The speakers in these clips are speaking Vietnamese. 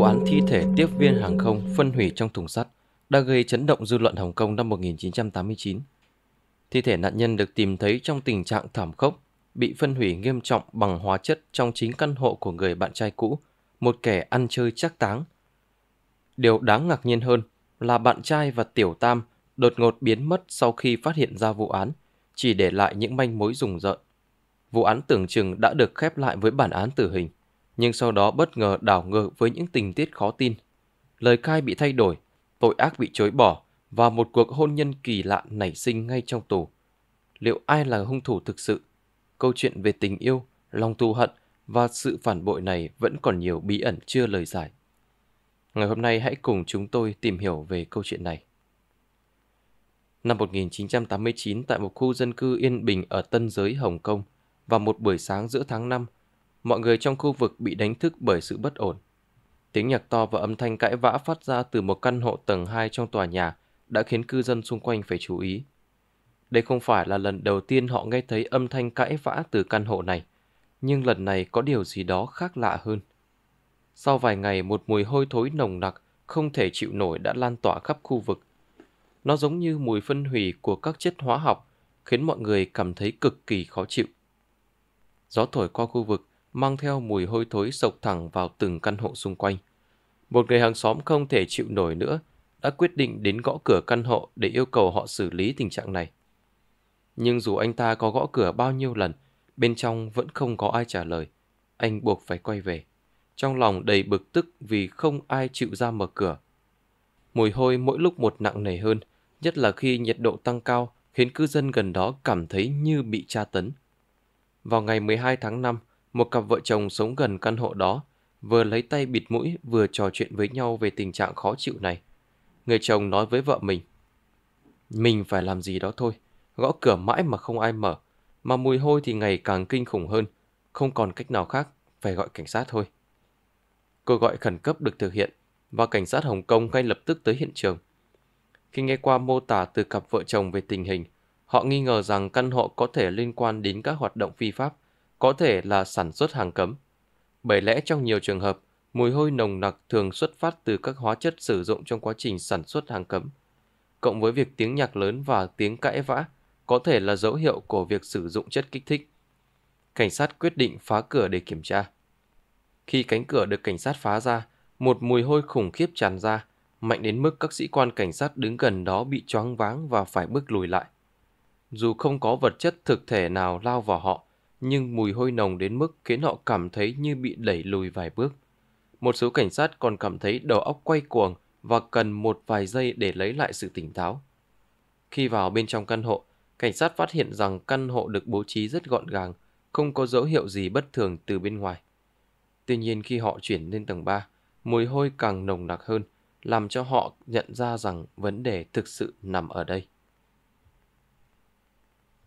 Vụ án thi thể tiếp viên hàng không phân hủy trong thùng sắt đã gây chấn động dư luận Hồng Kông năm 1989. Thi thể nạn nhân được tìm thấy trong tình trạng thảm khốc, bị phân hủy nghiêm trọng bằng hóa chất trong chính căn hộ của người bạn trai cũ, một kẻ ăn chơi chắc táng. Điều đáng ngạc nhiên hơn là bạn trai và tiểu tam đột ngột biến mất sau khi phát hiện ra vụ án, chỉ để lại những manh mối rùng rợn. Vụ án tưởng chừng đã được khép lại với bản án tử hình nhưng sau đó bất ngờ đảo ngược với những tình tiết khó tin. Lời khai bị thay đổi, tội ác bị chối bỏ và một cuộc hôn nhân kỳ lạ nảy sinh ngay trong tù. Liệu ai là hung thủ thực sự? Câu chuyện về tình yêu, lòng thù hận và sự phản bội này vẫn còn nhiều bí ẩn chưa lời giải. Ngày hôm nay hãy cùng chúng tôi tìm hiểu về câu chuyện này. Năm 1989 tại một khu dân cư yên bình ở Tân Giới, Hồng Kông, vào một buổi sáng giữa tháng 5, mọi người trong khu vực bị đánh thức bởi sự bất ổn. Tiếng nhạc to và âm thanh cãi vã phát ra từ một căn hộ tầng 2 trong tòa nhà đã khiến cư dân xung quanh phải chú ý. Đây không phải là lần đầu tiên họ nghe thấy âm thanh cãi vã từ căn hộ này, nhưng lần này có điều gì đó khác lạ hơn. Sau vài ngày một mùi hôi thối nồng nặc không thể chịu nổi đã lan tỏa khắp khu vực. Nó giống như mùi phân hủy của các chất hóa học, khiến mọi người cảm thấy cực kỳ khó chịu. Gió thổi qua khu vực mang theo mùi hôi thối sộc thẳng vào từng căn hộ xung quanh. Một người hàng xóm không thể chịu nổi nữa, đã quyết định đến gõ cửa căn hộ để yêu cầu họ xử lý tình trạng này. Nhưng dù anh ta có gõ cửa bao nhiêu lần, bên trong vẫn không có ai trả lời. Anh buộc phải quay về. Trong lòng đầy bực tức vì không ai chịu ra mở cửa. Mùi hôi mỗi lúc một nặng nề hơn, nhất là khi nhiệt độ tăng cao khiến cư dân gần đó cảm thấy như bị tra tấn. Vào ngày 12 tháng 5, một cặp vợ chồng sống gần căn hộ đó vừa lấy tay bịt mũi vừa trò chuyện với nhau về tình trạng khó chịu này. Người chồng nói với vợ mình. Mình phải làm gì đó thôi, gõ cửa mãi mà không ai mở, mà mùi hôi thì ngày càng kinh khủng hơn, không còn cách nào khác, phải gọi cảnh sát thôi. Cô gọi khẩn cấp được thực hiện và cảnh sát Hồng Kông ngay lập tức tới hiện trường. Khi nghe qua mô tả từ cặp vợ chồng về tình hình, họ nghi ngờ rằng căn hộ có thể liên quan đến các hoạt động phi pháp, có thể là sản xuất hàng cấm. Bởi lẽ trong nhiều trường hợp, mùi hôi nồng nặc thường xuất phát từ các hóa chất sử dụng trong quá trình sản xuất hàng cấm. Cộng với việc tiếng nhạc lớn và tiếng cãi vã có thể là dấu hiệu của việc sử dụng chất kích thích. Cảnh sát quyết định phá cửa để kiểm tra. Khi cánh cửa được cảnh sát phá ra, một mùi hôi khủng khiếp tràn ra, mạnh đến mức các sĩ quan cảnh sát đứng gần đó bị choáng váng và phải bước lùi lại. Dù không có vật chất thực thể nào lao vào họ, nhưng mùi hôi nồng đến mức khiến họ cảm thấy như bị đẩy lùi vài bước. Một số cảnh sát còn cảm thấy đầu óc quay cuồng và cần một vài giây để lấy lại sự tỉnh táo. Khi vào bên trong căn hộ, cảnh sát phát hiện rằng căn hộ được bố trí rất gọn gàng, không có dấu hiệu gì bất thường từ bên ngoài. Tuy nhiên khi họ chuyển lên tầng 3, mùi hôi càng nồng nặc hơn, làm cho họ nhận ra rằng vấn đề thực sự nằm ở đây.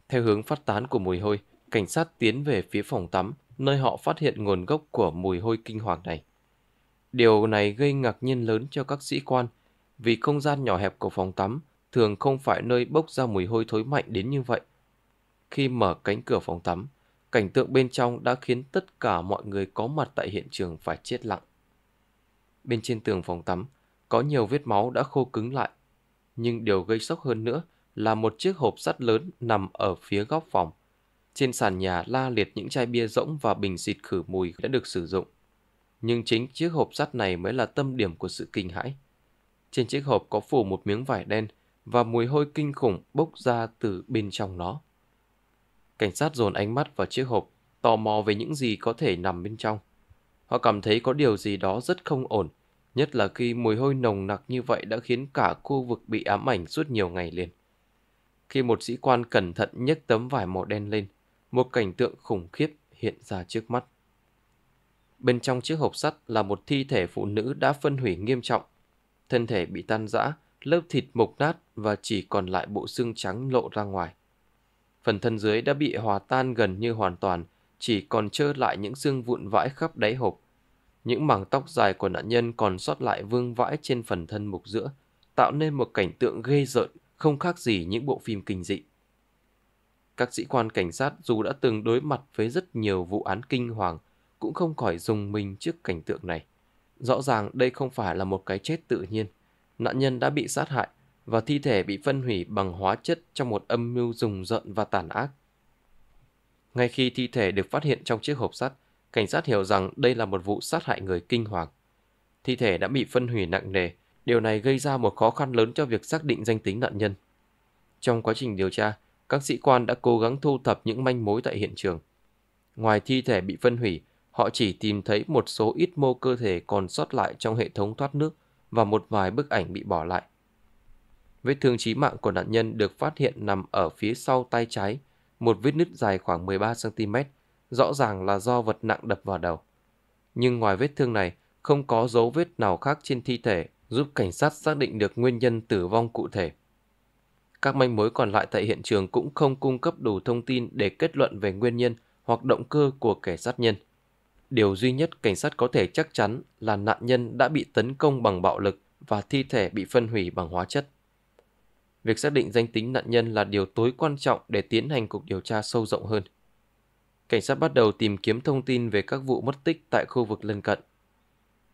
Theo hướng phát tán của mùi hôi, cảnh sát tiến về phía phòng tắm, nơi họ phát hiện nguồn gốc của mùi hôi kinh hoàng này. Điều này gây ngạc nhiên lớn cho các sĩ quan, vì không gian nhỏ hẹp của phòng tắm thường không phải nơi bốc ra mùi hôi thối mạnh đến như vậy. Khi mở cánh cửa phòng tắm, cảnh tượng bên trong đã khiến tất cả mọi người có mặt tại hiện trường phải chết lặng. Bên trên tường phòng tắm, có nhiều vết máu đã khô cứng lại. Nhưng điều gây sốc hơn nữa là một chiếc hộp sắt lớn nằm ở phía góc phòng. Trên sàn nhà la liệt những chai bia rỗng và bình xịt khử mùi đã được sử dụng. Nhưng chính chiếc hộp sắt này mới là tâm điểm của sự kinh hãi. Trên chiếc hộp có phủ một miếng vải đen và mùi hôi kinh khủng bốc ra từ bên trong nó. Cảnh sát dồn ánh mắt vào chiếc hộp, tò mò về những gì có thể nằm bên trong. Họ cảm thấy có điều gì đó rất không ổn, nhất là khi mùi hôi nồng nặc như vậy đã khiến cả khu vực bị ám ảnh suốt nhiều ngày liền. Khi một sĩ quan cẩn thận nhấc tấm vải màu đen lên, một cảnh tượng khủng khiếp hiện ra trước mắt. Bên trong chiếc hộp sắt là một thi thể phụ nữ đã phân hủy nghiêm trọng. Thân thể bị tan rã, lớp thịt mục nát và chỉ còn lại bộ xương trắng lộ ra ngoài. Phần thân dưới đã bị hòa tan gần như hoàn toàn, chỉ còn trơ lại những xương vụn vãi khắp đáy hộp. Những mảng tóc dài của nạn nhân còn sót lại vương vãi trên phần thân mục giữa, tạo nên một cảnh tượng ghê rợn không khác gì những bộ phim kinh dị. Các sĩ quan cảnh sát dù đã từng đối mặt với rất nhiều vụ án kinh hoàng cũng không khỏi dùng mình trước cảnh tượng này. Rõ ràng đây không phải là một cái chết tự nhiên. Nạn nhân đã bị sát hại và thi thể bị phân hủy bằng hóa chất trong một âm mưu rùng rợn và tàn ác. Ngay khi thi thể được phát hiện trong chiếc hộp sắt, cảnh sát hiểu rằng đây là một vụ sát hại người kinh hoàng. Thi thể đã bị phân hủy nặng nề, điều này gây ra một khó khăn lớn cho việc xác định danh tính nạn nhân. Trong quá trình điều tra, các sĩ quan đã cố gắng thu thập những manh mối tại hiện trường. Ngoài thi thể bị phân hủy, họ chỉ tìm thấy một số ít mô cơ thể còn sót lại trong hệ thống thoát nước và một vài bức ảnh bị bỏ lại. Vết thương chí mạng của nạn nhân được phát hiện nằm ở phía sau tay trái, một vết nứt dài khoảng 13cm, rõ ràng là do vật nặng đập vào đầu. Nhưng ngoài vết thương này, không có dấu vết nào khác trên thi thể giúp cảnh sát xác định được nguyên nhân tử vong cụ thể. Các manh mối còn lại tại hiện trường cũng không cung cấp đủ thông tin để kết luận về nguyên nhân hoặc động cơ của kẻ sát nhân. Điều duy nhất cảnh sát có thể chắc chắn là nạn nhân đã bị tấn công bằng bạo lực và thi thể bị phân hủy bằng hóa chất. Việc xác định danh tính nạn nhân là điều tối quan trọng để tiến hành cuộc điều tra sâu rộng hơn. Cảnh sát bắt đầu tìm kiếm thông tin về các vụ mất tích tại khu vực lân cận.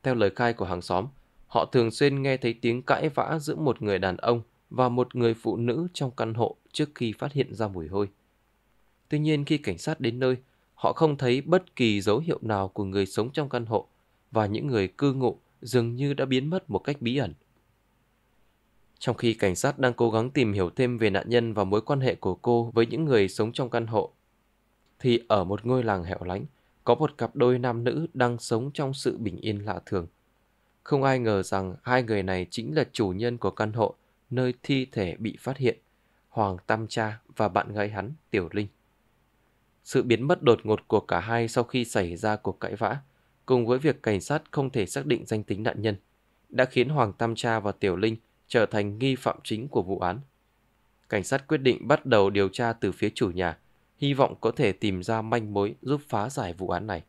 Theo lời khai của hàng xóm, họ thường xuyên nghe thấy tiếng cãi vã giữa một người đàn ông và một người phụ nữ trong căn hộ trước khi phát hiện ra mùi hôi. Tuy nhiên khi cảnh sát đến nơi, họ không thấy bất kỳ dấu hiệu nào của người sống trong căn hộ và những người cư ngụ dường như đã biến mất một cách bí ẩn. Trong khi cảnh sát đang cố gắng tìm hiểu thêm về nạn nhân và mối quan hệ của cô với những người sống trong căn hộ, thì ở một ngôi làng hẻo lánh, có một cặp đôi nam nữ đang sống trong sự bình yên lạ thường. Không ai ngờ rằng hai người này chính là chủ nhân của căn hộ nơi thi thể bị phát hiện, Hoàng Tam Cha và bạn gái hắn Tiểu Linh. Sự biến mất đột ngột của cả hai sau khi xảy ra cuộc cãi vã, cùng với việc cảnh sát không thể xác định danh tính nạn nhân, đã khiến Hoàng Tam Cha và Tiểu Linh trở thành nghi phạm chính của vụ án. Cảnh sát quyết định bắt đầu điều tra từ phía chủ nhà, hy vọng có thể tìm ra manh mối giúp phá giải vụ án này.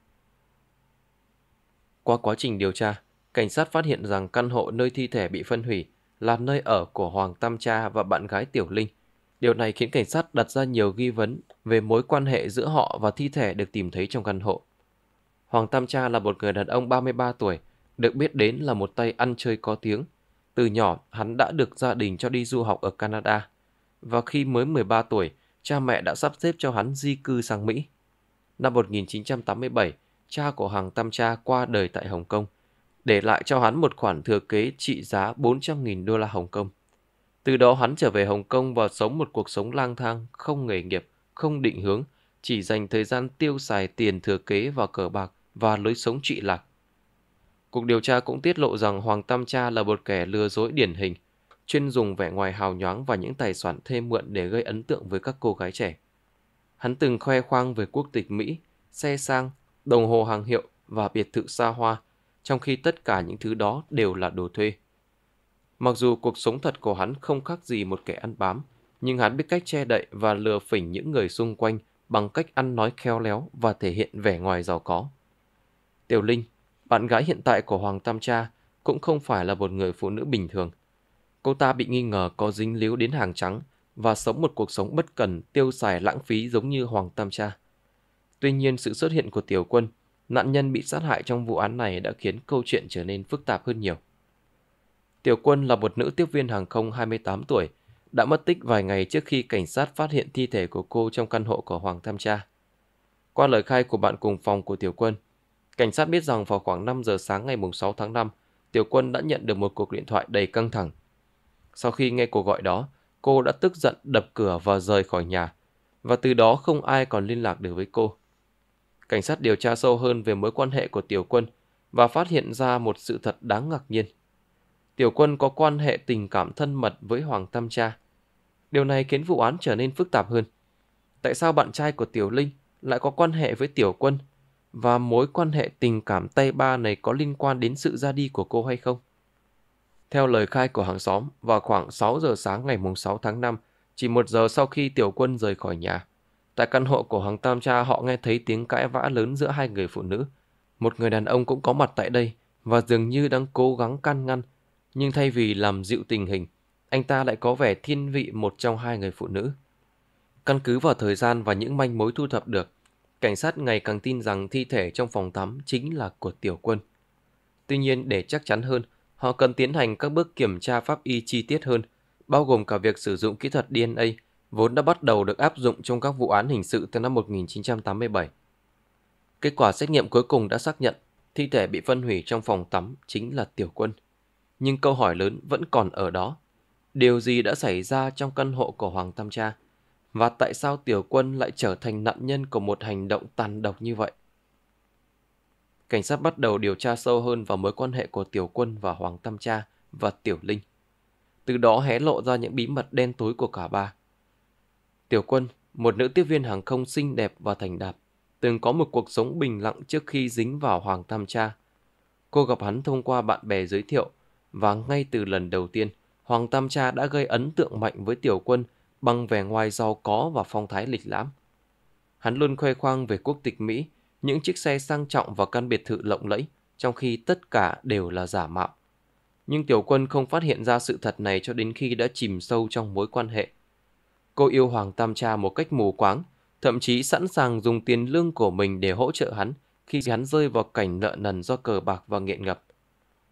Qua quá trình điều tra, cảnh sát phát hiện rằng căn hộ nơi thi thể bị phân hủy là nơi ở của Hoàng Tam Cha và bạn gái Tiểu Linh. Điều này khiến cảnh sát đặt ra nhiều nghi vấn về mối quan hệ giữa họ và thi thể được tìm thấy trong căn hộ. Hoàng Tam Cha là một người đàn ông 33 tuổi, được biết đến là một tay ăn chơi có tiếng. Từ nhỏ, hắn đã được gia đình cho đi du học ở Canada. Và khi mới 13 tuổi, cha mẹ đã sắp xếp cho hắn di cư sang Mỹ. Năm 1987, cha của Hoàng Tam Cha qua đời tại Hồng Kông – để lại cho hắn một khoản thừa kế trị giá 400.000 đô la Hồng Kông. Từ đó hắn trở về Hồng Kông và sống một cuộc sống lang thang, không nghề nghiệp, không định hướng, chỉ dành thời gian tiêu xài tiền thừa kế vào cờ bạc và lối sống trị lạc. Cuộc điều tra cũng tiết lộ rằng Hoàng Tam Cha là một kẻ lừa dối điển hình, chuyên dùng vẻ ngoài hào nhoáng và những tài sản thêm mượn để gây ấn tượng với các cô gái trẻ. Hắn từng khoe khoang về quốc tịch Mỹ, xe sang, đồng hồ hàng hiệu và biệt thự xa hoa – trong khi tất cả những thứ đó đều là đồ thuê. Mặc dù cuộc sống thật của hắn không khác gì một kẻ ăn bám, nhưng hắn biết cách che đậy và lừa phỉnh những người xung quanh bằng cách ăn nói khéo léo và thể hiện vẻ ngoài giàu có. Tiểu Linh, bạn gái hiện tại của Hoàng Tam Cha cũng không phải là một người phụ nữ bình thường. Cô ta bị nghi ngờ có dính líu đến hàng trắng và sống một cuộc sống bất cần, tiêu xài lãng phí giống như Hoàng Tam Cha. Tuy nhiên sự xuất hiện của Tiểu Quân Nạn nhân bị sát hại trong vụ án này đã khiến câu chuyện trở nên phức tạp hơn nhiều. Tiểu Quân là một nữ tiếp viên hàng không 28 tuổi, đã mất tích vài ngày trước khi cảnh sát phát hiện thi thể của cô trong căn hộ của Hoàng Tham Tra. Qua lời khai của bạn cùng phòng của Tiểu Quân, cảnh sát biết rằng vào khoảng 5 giờ sáng ngày 6 tháng 5, Tiểu Quân đã nhận được một cuộc điện thoại đầy căng thẳng. Sau khi nghe cuộc gọi đó, cô đã tức giận đập cửa và rời khỏi nhà, và từ đó không ai còn liên lạc được với cô. Cảnh sát điều tra sâu hơn về mối quan hệ của Tiểu Quân và phát hiện ra một sự thật đáng ngạc nhiên. Tiểu Quân có quan hệ tình cảm thân mật với Hoàng Tâm Cha. Điều này khiến vụ án trở nên phức tạp hơn. Tại sao bạn trai của Tiểu Linh lại có quan hệ với Tiểu Quân và mối quan hệ tình cảm tay ba này có liên quan đến sự ra đi của cô hay không? Theo lời khai của hàng xóm, vào khoảng 6 giờ sáng ngày 6 tháng 5, chỉ một giờ sau khi Tiểu Quân rời khỏi nhà, Tại căn hộ của Hoàng Tam Cha họ nghe thấy tiếng cãi vã lớn giữa hai người phụ nữ. Một người đàn ông cũng có mặt tại đây và dường như đang cố gắng can ngăn. Nhưng thay vì làm dịu tình hình, anh ta lại có vẻ thiên vị một trong hai người phụ nữ. Căn cứ vào thời gian và những manh mối thu thập được, cảnh sát ngày càng tin rằng thi thể trong phòng tắm chính là của tiểu quân. Tuy nhiên, để chắc chắn hơn, họ cần tiến hành các bước kiểm tra pháp y chi tiết hơn, bao gồm cả việc sử dụng kỹ thuật DNA – vốn đã bắt đầu được áp dụng trong các vụ án hình sự từ năm 1987. Kết quả xét nghiệm cuối cùng đã xác nhận thi thể bị phân hủy trong phòng tắm chính là Tiểu Quân. Nhưng câu hỏi lớn vẫn còn ở đó. Điều gì đã xảy ra trong căn hộ của Hoàng Tam Cha? Và tại sao Tiểu Quân lại trở thành nạn nhân của một hành động tàn độc như vậy? Cảnh sát bắt đầu điều tra sâu hơn vào mối quan hệ của Tiểu Quân và Hoàng Tam Cha và Tiểu Linh. Từ đó hé lộ ra những bí mật đen tối của cả ba. Tiểu quân, một nữ tiếp viên hàng không xinh đẹp và thành đạt, từng có một cuộc sống bình lặng trước khi dính vào Hoàng Tam Cha. Cô gặp hắn thông qua bạn bè giới thiệu, và ngay từ lần đầu tiên, Hoàng Tam Cha đã gây ấn tượng mạnh với tiểu quân bằng vẻ ngoài giàu có và phong thái lịch lãm. Hắn luôn khoe khoang về quốc tịch Mỹ, những chiếc xe sang trọng và căn biệt thự lộng lẫy, trong khi tất cả đều là giả mạo. Nhưng tiểu quân không phát hiện ra sự thật này cho đến khi đã chìm sâu trong mối quan hệ – Cô yêu Hoàng Tam Cha một cách mù quáng, thậm chí sẵn sàng dùng tiền lương của mình để hỗ trợ hắn khi hắn rơi vào cảnh nợ nần do cờ bạc và nghiện ngập.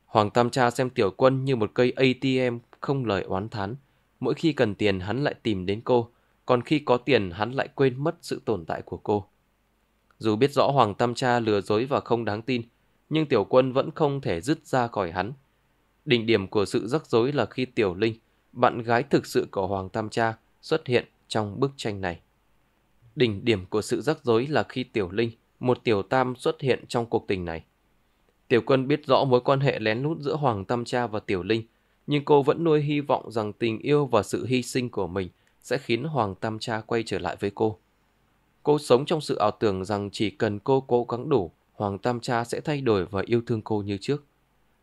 Hoàng Tam Cha xem Tiểu Quân như một cây ATM không lời oán thán. Mỗi khi cần tiền hắn lại tìm đến cô, còn khi có tiền hắn lại quên mất sự tồn tại của cô. Dù biết rõ Hoàng Tam Cha lừa dối và không đáng tin, nhưng Tiểu Quân vẫn không thể dứt ra khỏi hắn. Đỉnh điểm của sự rắc rối là khi Tiểu Linh, bạn gái thực sự của Hoàng Tam Cha, xuất hiện trong bức tranh này. Đỉnh điểm của sự rắc rối là khi Tiểu Linh, một Tiểu Tam xuất hiện trong cuộc tình này. Tiểu Quân biết rõ mối quan hệ lén lút giữa Hoàng Tam Cha và Tiểu Linh, nhưng cô vẫn nuôi hy vọng rằng tình yêu và sự hy sinh của mình sẽ khiến Hoàng Tam Cha quay trở lại với cô. Cô sống trong sự ảo tưởng rằng chỉ cần cô cố gắng đủ, Hoàng Tam Cha sẽ thay đổi và yêu thương cô như trước.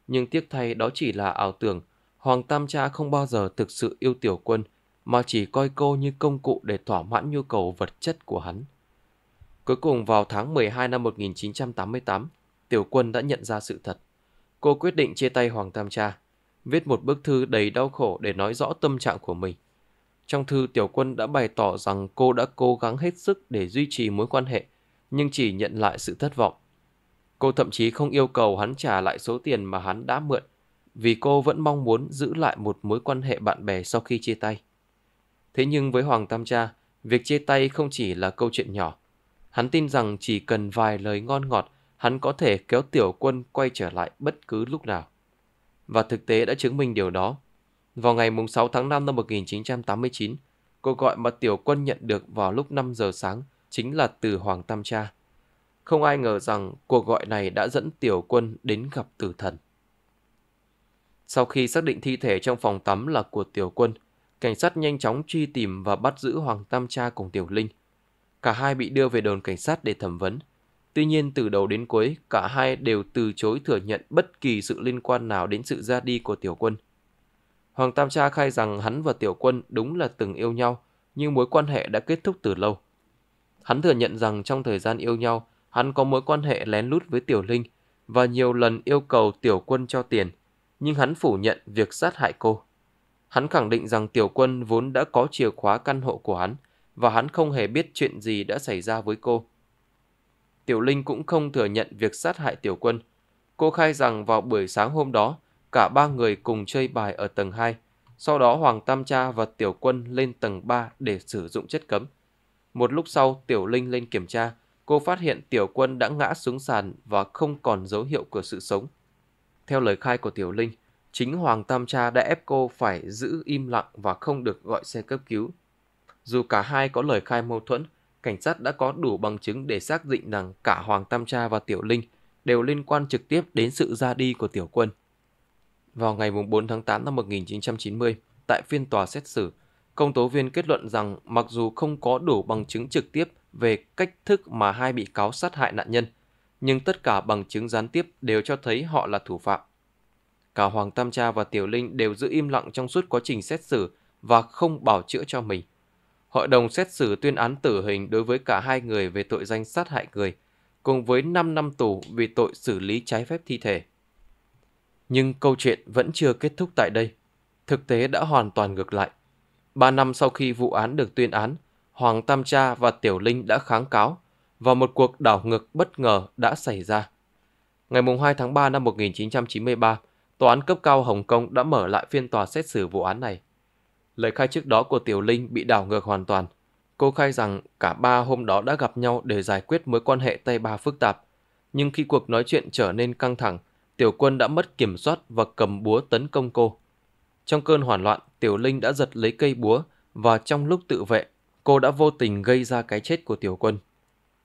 Nhưng tiếc thay đó chỉ là ảo tưởng, Hoàng Tam Cha không bao giờ thực sự yêu Tiểu Quân – mà chỉ coi cô như công cụ để thỏa mãn nhu cầu vật chất của hắn. Cuối cùng vào tháng 12 năm 1988, Tiểu Quân đã nhận ra sự thật. Cô quyết định chia tay Hoàng Tam Cha, viết một bức thư đầy đau khổ để nói rõ tâm trạng của mình. Trong thư Tiểu Quân đã bày tỏ rằng cô đã cố gắng hết sức để duy trì mối quan hệ, nhưng chỉ nhận lại sự thất vọng. Cô thậm chí không yêu cầu hắn trả lại số tiền mà hắn đã mượn, vì cô vẫn mong muốn giữ lại một mối quan hệ bạn bè sau khi chia tay. Thế nhưng với Hoàng Tam Cha, việc chia tay không chỉ là câu chuyện nhỏ. Hắn tin rằng chỉ cần vài lời ngon ngọt, hắn có thể kéo tiểu quân quay trở lại bất cứ lúc nào. Và thực tế đã chứng minh điều đó. Vào ngày 6 tháng 5 năm 1989, cuộc gọi mà tiểu quân nhận được vào lúc 5 giờ sáng chính là từ Hoàng Tam Cha. Không ai ngờ rằng cuộc gọi này đã dẫn tiểu quân đến gặp tử thần. Sau khi xác định thi thể trong phòng tắm là của tiểu quân, Cảnh sát nhanh chóng truy tìm và bắt giữ Hoàng Tam Cha cùng Tiểu Linh. Cả hai bị đưa về đồn cảnh sát để thẩm vấn. Tuy nhiên từ đầu đến cuối, cả hai đều từ chối thừa nhận bất kỳ sự liên quan nào đến sự ra đi của Tiểu Quân. Hoàng Tam Cha khai rằng hắn và Tiểu Quân đúng là từng yêu nhau, nhưng mối quan hệ đã kết thúc từ lâu. Hắn thừa nhận rằng trong thời gian yêu nhau, hắn có mối quan hệ lén lút với Tiểu Linh và nhiều lần yêu cầu Tiểu Quân cho tiền, nhưng hắn phủ nhận việc sát hại cô. Hắn khẳng định rằng tiểu quân vốn đã có chìa khóa căn hộ của hắn và hắn không hề biết chuyện gì đã xảy ra với cô. Tiểu Linh cũng không thừa nhận việc sát hại tiểu quân. Cô khai rằng vào buổi sáng hôm đó, cả ba người cùng chơi bài ở tầng 2. Sau đó Hoàng Tam Cha và Tiểu Quân lên tầng 3 để sử dụng chất cấm. Một lúc sau, Tiểu Linh lên kiểm tra. Cô phát hiện Tiểu Quân đã ngã xuống sàn và không còn dấu hiệu của sự sống. Theo lời khai của Tiểu Linh, Chính Hoàng Tam Cha đã ép cô phải giữ im lặng và không được gọi xe cấp cứu. Dù cả hai có lời khai mâu thuẫn, cảnh sát đã có đủ bằng chứng để xác định rằng cả Hoàng Tam Cha và Tiểu Linh đều liên quan trực tiếp đến sự ra đi của Tiểu Quân. Vào ngày 4 tháng 8 năm 1990, tại phiên tòa xét xử, công tố viên kết luận rằng mặc dù không có đủ bằng chứng trực tiếp về cách thức mà hai bị cáo sát hại nạn nhân, nhưng tất cả bằng chứng gián tiếp đều cho thấy họ là thủ phạm. Cả Hoàng Tam Cha và Tiểu Linh đều giữ im lặng trong suốt quá trình xét xử và không bảo chữa cho mình. Hội đồng xét xử tuyên án tử hình đối với cả hai người về tội danh sát hại người, cùng với 5 năm tù vì tội xử lý trái phép thi thể. Nhưng câu chuyện vẫn chưa kết thúc tại đây. Thực tế đã hoàn toàn ngược lại. 3 năm sau khi vụ án được tuyên án, Hoàng Tam Cha và Tiểu Linh đã kháng cáo và một cuộc đảo ngược bất ngờ đã xảy ra. Ngày 2 tháng 3 năm 1993, Tòa án cấp cao Hồng Kông đã mở lại phiên tòa xét xử vụ án này. Lời khai trước đó của Tiểu Linh bị đảo ngược hoàn toàn. Cô khai rằng cả ba hôm đó đã gặp nhau để giải quyết mối quan hệ Tây Ba phức tạp. Nhưng khi cuộc nói chuyện trở nên căng thẳng, Tiểu Quân đã mất kiểm soát và cầm búa tấn công cô. Trong cơn hoảng loạn, Tiểu Linh đã giật lấy cây búa và trong lúc tự vệ, cô đã vô tình gây ra cái chết của Tiểu Quân.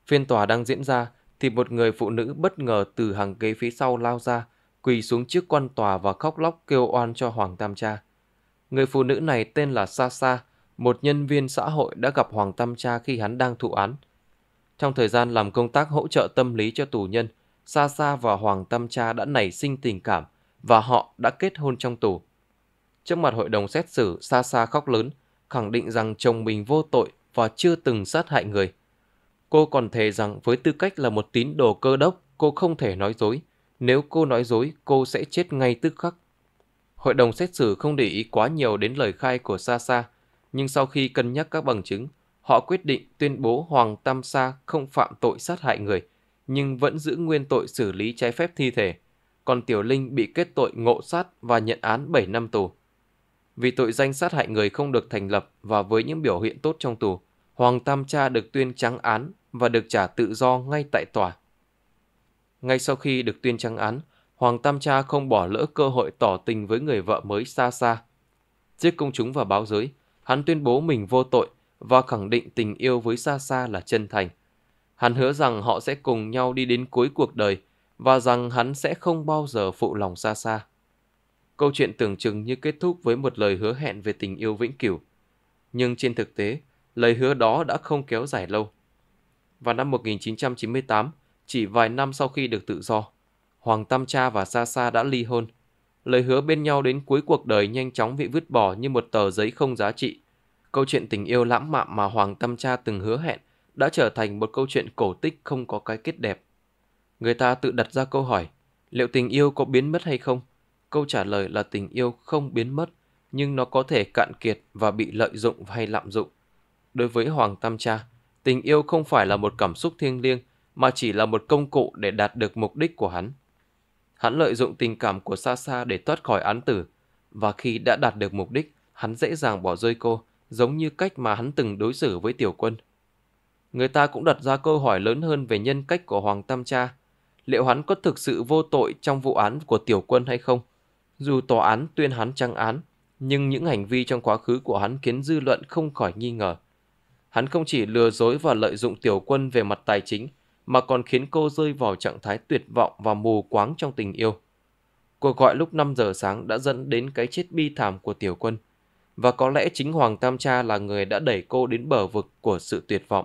Phiên tòa đang diễn ra thì một người phụ nữ bất ngờ từ hàng ghế phía sau lao ra quỳ xuống trước quan tòa và khóc lóc kêu oan cho Hoàng Tam Cha. Người phụ nữ này tên là Sa Sa, một nhân viên xã hội đã gặp Hoàng Tam Cha khi hắn đang thụ án. Trong thời gian làm công tác hỗ trợ tâm lý cho tù nhân, Sa Sa và Hoàng Tam Cha đã nảy sinh tình cảm và họ đã kết hôn trong tù. Trước mặt hội đồng xét xử, Sa Sa khóc lớn, khẳng định rằng chồng mình vô tội và chưa từng sát hại người. Cô còn thề rằng với tư cách là một tín đồ cơ đốc, cô không thể nói dối. Nếu cô nói dối, cô sẽ chết ngay tức khắc. Hội đồng xét xử không để ý quá nhiều đến lời khai của Sa Sa nhưng sau khi cân nhắc các bằng chứng, họ quyết định tuyên bố Hoàng Tam Sa không phạm tội sát hại người, nhưng vẫn giữ nguyên tội xử lý trái phép thi thể. Còn Tiểu Linh bị kết tội ngộ sát và nhận án 7 năm tù. Vì tội danh sát hại người không được thành lập và với những biểu hiện tốt trong tù, Hoàng Tam Cha được tuyên trắng án và được trả tự do ngay tại tòa. Ngay sau khi được tuyên trăng án, Hoàng Tam Cha không bỏ lỡ cơ hội tỏ tình với người vợ mới xa xa. Trước công chúng và báo giới, hắn tuyên bố mình vô tội và khẳng định tình yêu với xa xa là chân thành. Hắn hứa rằng họ sẽ cùng nhau đi đến cuối cuộc đời và rằng hắn sẽ không bao giờ phụ lòng xa xa. Câu chuyện tưởng chừng như kết thúc với một lời hứa hẹn về tình yêu vĩnh cửu. Nhưng trên thực tế, lời hứa đó đã không kéo dài lâu. Vào năm 1998, chỉ vài năm sau khi được tự do, Hoàng Tam Cha và Sa Sa đã ly hôn. Lời hứa bên nhau đến cuối cuộc đời nhanh chóng bị vứt bỏ như một tờ giấy không giá trị. Câu chuyện tình yêu lãng mạn mà Hoàng Tam Cha từng hứa hẹn đã trở thành một câu chuyện cổ tích không có cái kết đẹp. Người ta tự đặt ra câu hỏi, liệu tình yêu có biến mất hay không? Câu trả lời là tình yêu không biến mất, nhưng nó có thể cạn kiệt và bị lợi dụng hay lạm dụng. Đối với Hoàng Tam Cha, tình yêu không phải là một cảm xúc thiêng liêng mà chỉ là một công cụ để đạt được mục đích của hắn. Hắn lợi dụng tình cảm của Sasa để thoát khỏi án tử, và khi đã đạt được mục đích, hắn dễ dàng bỏ rơi cô, giống như cách mà hắn từng đối xử với tiểu quân. Người ta cũng đặt ra câu hỏi lớn hơn về nhân cách của Hoàng Tam Cha. Liệu hắn có thực sự vô tội trong vụ án của tiểu quân hay không? Dù tòa án tuyên hắn trăng án, nhưng những hành vi trong quá khứ của hắn khiến dư luận không khỏi nghi ngờ. Hắn không chỉ lừa dối và lợi dụng tiểu quân về mặt tài chính, mà còn khiến cô rơi vào trạng thái tuyệt vọng và mù quáng trong tình yêu. Cuộc gọi lúc 5 giờ sáng đã dẫn đến cái chết bi thảm của tiểu quân, và có lẽ chính Hoàng Tam Cha là người đã đẩy cô đến bờ vực của sự tuyệt vọng.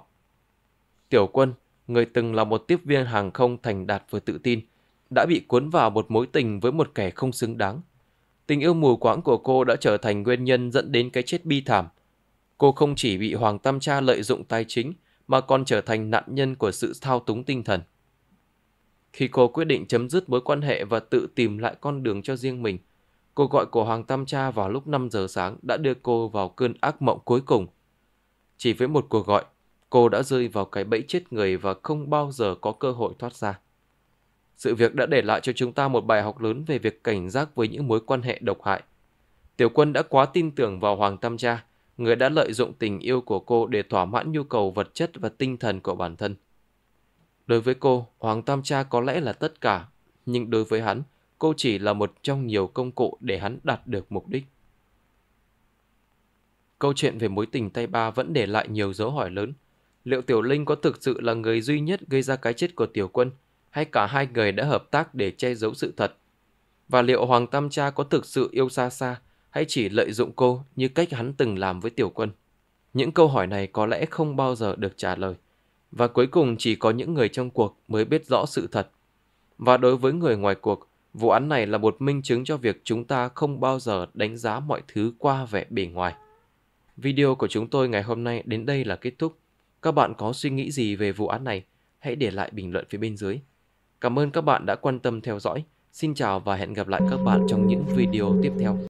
Tiểu quân, người từng là một tiếp viên hàng không thành đạt vừa tự tin, đã bị cuốn vào một mối tình với một kẻ không xứng đáng. Tình yêu mù quáng của cô đã trở thành nguyên nhân dẫn đến cái chết bi thảm. Cô không chỉ bị Hoàng Tam Cha lợi dụng tài chính, mà còn trở thành nạn nhân của sự thao túng tinh thần. Khi cô quyết định chấm dứt mối quan hệ và tự tìm lại con đường cho riêng mình, cuộc gọi của Hoàng Tam Cha vào lúc 5 giờ sáng đã đưa cô vào cơn ác mộng cuối cùng. Chỉ với một cuộc gọi, cô đã rơi vào cái bẫy chết người và không bao giờ có cơ hội thoát ra. Sự việc đã để lại cho chúng ta một bài học lớn về việc cảnh giác với những mối quan hệ độc hại. Tiểu quân đã quá tin tưởng vào Hoàng Tam Cha, người đã lợi dụng tình yêu của cô để thỏa mãn nhu cầu vật chất và tinh thần của bản thân. Đối với cô, Hoàng Tam Cha có lẽ là tất cả, nhưng đối với hắn, cô chỉ là một trong nhiều công cụ để hắn đạt được mục đích. Câu chuyện về mối tình tay ba vẫn để lại nhiều dấu hỏi lớn. Liệu Tiểu Linh có thực sự là người duy nhất gây ra cái chết của Tiểu Quân, hay cả hai người đã hợp tác để che giấu sự thật? Và liệu Hoàng Tam Cha có thực sự yêu xa xa, hay chỉ lợi dụng cô như cách hắn từng làm với tiểu quân. Những câu hỏi này có lẽ không bao giờ được trả lời. Và cuối cùng chỉ có những người trong cuộc mới biết rõ sự thật. Và đối với người ngoài cuộc, vụ án này là một minh chứng cho việc chúng ta không bao giờ đánh giá mọi thứ qua vẻ bề ngoài. Video của chúng tôi ngày hôm nay đến đây là kết thúc. Các bạn có suy nghĩ gì về vụ án này? Hãy để lại bình luận phía bên dưới. Cảm ơn các bạn đã quan tâm theo dõi. Xin chào và hẹn gặp lại các bạn trong những video tiếp theo.